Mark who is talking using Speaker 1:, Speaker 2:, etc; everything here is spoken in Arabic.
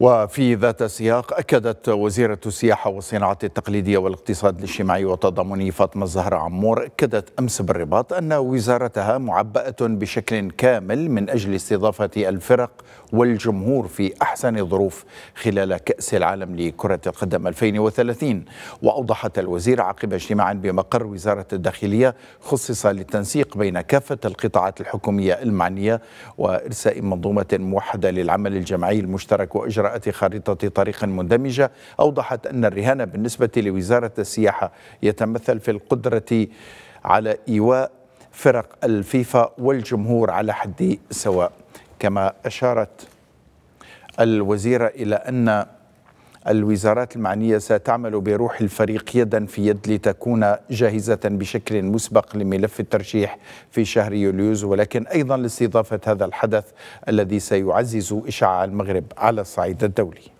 Speaker 1: وفي ذات السياق أكدت وزيرة السياحة والصناعة التقليدية والاقتصاد الاجتماعي والتضامني فاطمة الزهرة عمور أكدت أمس بالرباط أن وزارتها معبأة بشكل كامل من أجل استضافة الفرق والجمهور في أحسن الظروف خلال كأس العالم لكرة القدم 2030 وأوضحت الوزيرة عقب اجتماع بمقر وزارة الداخلية خصص للتنسيق بين كافة القطاعات الحكومية المعنية وإرساء منظومة موحدة للعمل الجماعي المشترك وإجراء قراءة خريطة طريق مندمجة أوضحت أن الرهان بالنسبة لوزارة السياحة يتمثل في القدرة على إيواء فرق الفيفا والجمهور على حد سواء كما أشارت الوزيرة إلى أن الوزارات المعنية ستعمل بروح الفريق يدا في يد لتكون جاهزة بشكل مسبق لملف الترشيح في شهر يوليوز ولكن أيضا لاستضافة هذا الحدث الذي سيعزز إشعاع المغرب على الصعيد الدولي